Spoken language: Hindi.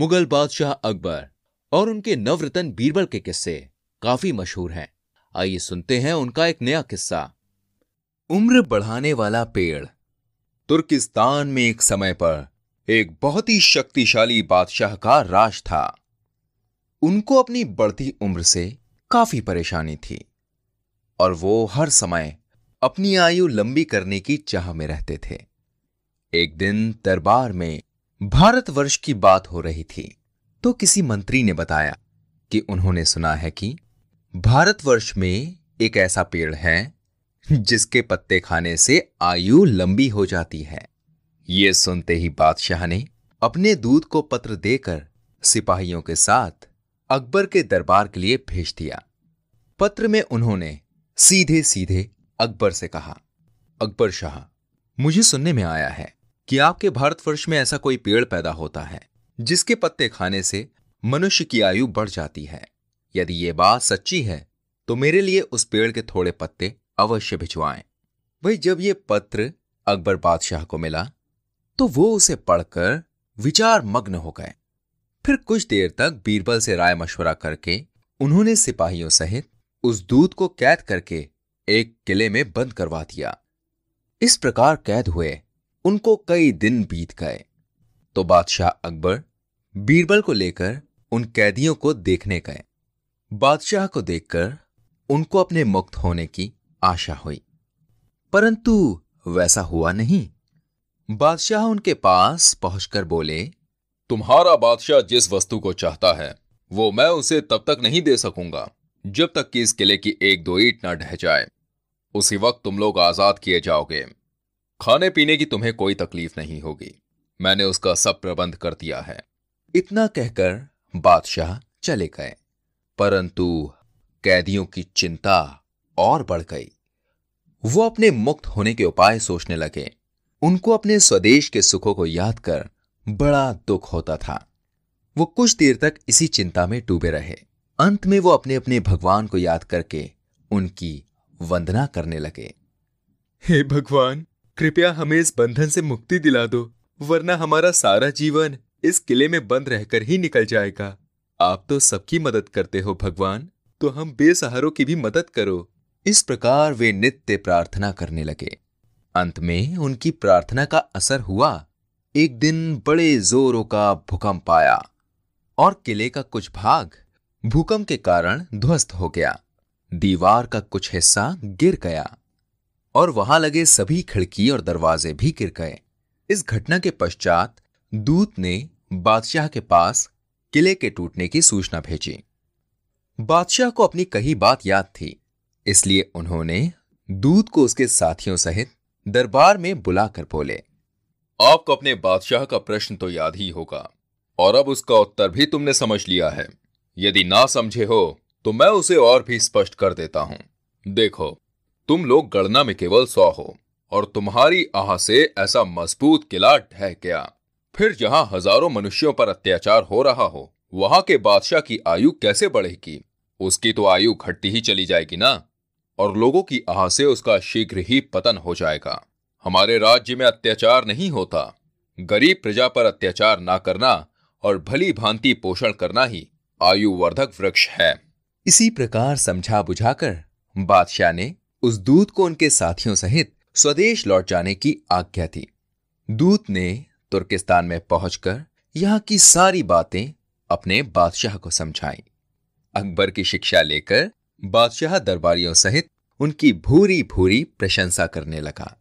मुगल बादशाह अकबर और उनके नवरतन बीरबल के किस्से काफी मशहूर हैं आइए सुनते हैं उनका एक नया किस्सा उम्र बढ़ाने वाला पेड़ तुर्किस्तान में एक समय पर एक बहुत ही शक्तिशाली बादशाह का राज था उनको अपनी बढ़ती उम्र से काफी परेशानी थी और वो हर समय अपनी आयु लंबी करने की चाह में रहते थे एक दिन दरबार में भारतवर्ष की बात हो रही थी तो किसी मंत्री ने बताया कि उन्होंने सुना है कि भारतवर्ष में एक ऐसा पेड़ है जिसके पत्ते खाने से आयु लंबी हो जाती है ये सुनते ही बादशाह ने अपने दूध को पत्र देकर सिपाहियों के साथ अकबर के दरबार के लिए भेज दिया पत्र में उन्होंने सीधे सीधे अकबर से कहा अकबर शाह मुझे सुनने में आया है कि आपके भारतवर्ष में ऐसा कोई पेड़ पैदा होता है जिसके पत्ते खाने से मनुष्य की आयु बढ़ जाती है यदि ये बात सच्ची है तो मेरे लिए उस पेड़ के थोड़े पत्ते अवश्य भिजवाएं वही जब ये पत्र अकबर बादशाह को मिला तो वो उसे पढ़कर विचार मग्न हो गए फिर कुछ देर तक बीरबल से राय मशवरा करके उन्होंने सिपाहियों सहित उस दूत को कैद करके एक किले में बंद करवा दिया इस प्रकार कैद हुए उनको कई दिन बीत गए तो बादशाह अकबर बीरबल को लेकर उन कैदियों को देखने गए बादशाह को देखकर उनको अपने मुक्त होने की आशा हुई परंतु वैसा हुआ नहीं बादशाह उनके पास पहुंचकर बोले तुम्हारा बादशाह जिस वस्तु को चाहता है वो मैं उसे तब तक नहीं दे सकूंगा जब तक कि इस किले की एक दो ईट न ढह जाए उसी वक्त तुम लोग आजाद किए जाओगे खाने पीने की तुम्हें कोई तकलीफ नहीं होगी मैंने उसका सब प्रबंध कर दिया है इतना कहकर बादशाह चले गए परंतु कैदियों की चिंता और बढ़ गई वो अपने मुक्त होने के उपाय सोचने लगे उनको अपने स्वदेश के सुखों को याद कर बड़ा दुख होता था वो कुछ देर तक इसी चिंता में डूबे रहे अंत में वो अपने अपने भगवान को याद करके उनकी वंदना करने लगे हे भगवान कृपया हमें इस बंधन से मुक्ति दिला दो वरना हमारा सारा जीवन इस किले में बंद रहकर ही निकल जाएगा आप तो सबकी मदद करते हो भगवान तो हम बेसहारों की भी मदद करो इस प्रकार वे नित्य प्रार्थना करने लगे अंत में उनकी प्रार्थना का असर हुआ एक दिन बड़े जोरों का भूकंप आया और किले का कुछ भाग भूकंप के कारण ध्वस्त हो गया दीवार का कुछ हिस्सा गिर गया और वहां लगे सभी खिड़की और दरवाजे भी गिर गए इस घटना के पश्चात दूत ने बादशाह के पास किले के टूटने की सूचना भेजी बादशाह को अपनी कही बात याद थी इसलिए उन्होंने दूत को उसके साथियों सहित दरबार में बुलाकर बोले आपको अपने बादशाह का प्रश्न तो याद ही होगा और अब उसका उत्तर भी तुमने समझ लिया है यदि ना समझे हो तो मैं उसे और भी स्पष्ट कर देता हूं देखो तुम लोग गणना में केवल सौ हो और तुम्हारी आह से ऐसा मजबूत किला ढह गया फिर जहां हजारों मनुष्यों पर अत्याचार हो रहा हो वहां के बादशाह की आयु कैसे बढ़ेगी उसकी तो आयु घटती ही चली जाएगी ना और लोगों की आह से उसका शीघ्र ही पतन हो जाएगा हमारे राज्य में अत्याचार नहीं होता गरीब प्रजा पर अत्याचार ना करना और भली भांति पोषण करना ही आयुवर्धक वृक्ष है इसी प्रकार समझा बुझाकर बादशाह ने उस दूत को उनके साथियों सहित स्वदेश लौट जाने की आज्ञा थी दूत ने तुर्किस्तान में पहुंचकर यहां की सारी बातें अपने बादशाह को समझाई अकबर की शिक्षा लेकर बादशाह दरबारियों सहित उनकी भूरी भूरी प्रशंसा करने लगा